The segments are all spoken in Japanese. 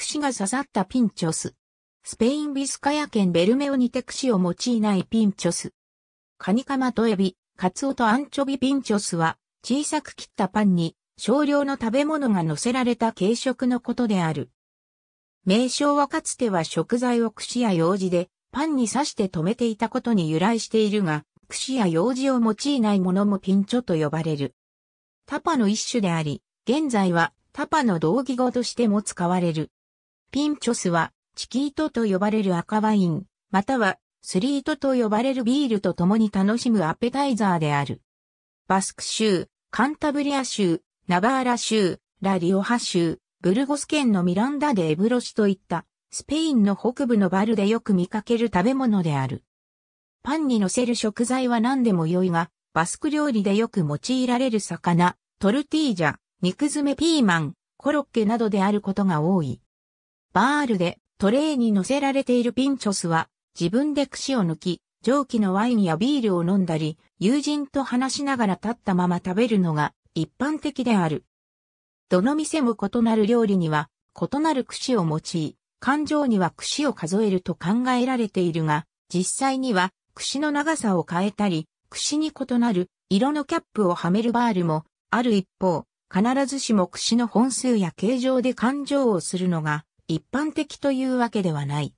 串が刺さったピンチョス。スペインビスカヤ県ベルメオにて串を用いないピンチョス。カニカマとエビ、カツオとアンチョビピンチョスは、小さく切ったパンに少量の食べ物が乗せられた軽食のことである。名称はかつては食材を串や用事でパンに刺して止めていたことに由来しているが、串や用事を用いないものもピンチョと呼ばれる。タパの一種であり、現在はタパの同義語としても使われる。ピンチョスは、チキートと呼ばれる赤ワイン、または、スリートと呼ばれるビールと共に楽しむアペタイザーである。バスク州、カンタブリア州、ナバーラ州、ラリオハ州、ブルゴス県のミランダでエブロシといったスペインの北部のバルでよく見かける食べ物である。パンに乗せる食材は何でも良いが、バスク料理でよく用いられる魚、トルティージャ、肉詰めピーマン、コロッケなどであることが多い。バールでトレーに乗せられているピンチョスは自分で串を抜き、蒸気のワインやビールを飲んだり、友人と話しながら立ったまま食べるのが一般的である。どの店も異なる料理には異なる串を用い、感情には串を数えると考えられているが、実際には串の長さを変えたり、串に異なる色のキャップをはめるバールもある一方、必ずしも串の本数や形状で感情をするのが一般的というわけではない。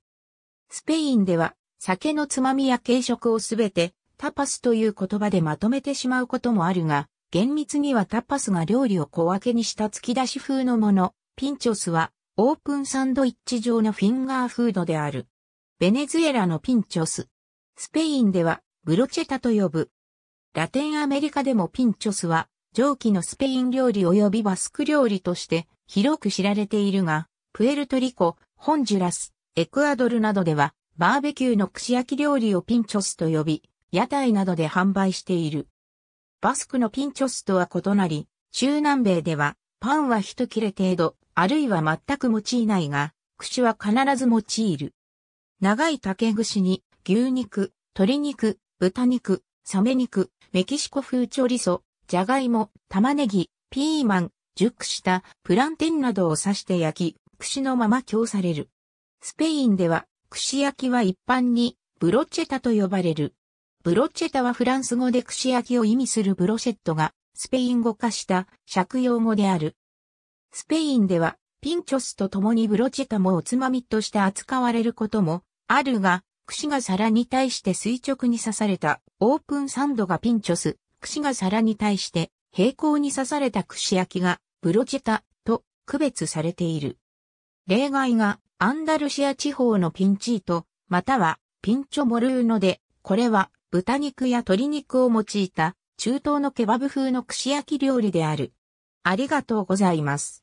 スペインでは、酒のつまみや軽食をすべて、タパスという言葉でまとめてしまうこともあるが、厳密にはタパスが料理を小分けにした突き出し風のもの、ピンチョスは、オープンサンドイッチ状のフィンガーフードである。ベネズエラのピンチョス。スペインでは、ブロチェタと呼ぶ。ラテンアメリカでもピンチョスは、上記のスペイン料理及びバスク料理として広く知られているが、プエルトリコ、ホンジュラス、エクアドルなどでは、バーベキューの串焼き料理をピンチョスと呼び、屋台などで販売している。バスクのピンチョスとは異なり、中南米では、パンは一切れ程度、あるいは全く用いないが、串は必ず用いる。長い竹串に、牛肉、鶏肉、豚肉、サメ肉、メキシコ風チョリソ、ジャガイモ、玉ねぎ、ピーマン、熟したプランテンなどを刺して焼き、串のまま供される。スペインでは、串焼きは一般に、ブロチェタと呼ばれる。ブロチェタはフランス語で串焼きを意味するブロシェットが、スペイン語化した借用語である。スペインでは、ピンチョスと共にブロチェタもおつまみとして扱われることもあるが、串が皿に対して垂直に刺されたオープンサンドがピンチョス、串が皿に対して平行に刺された串焼きがブロチェタと区別されている。例外がアンダルシア地方のピンチート、またはピンチョモルーノで、これは豚肉や鶏肉を用いた中東のケバブ風の串焼き料理である。ありがとうございます。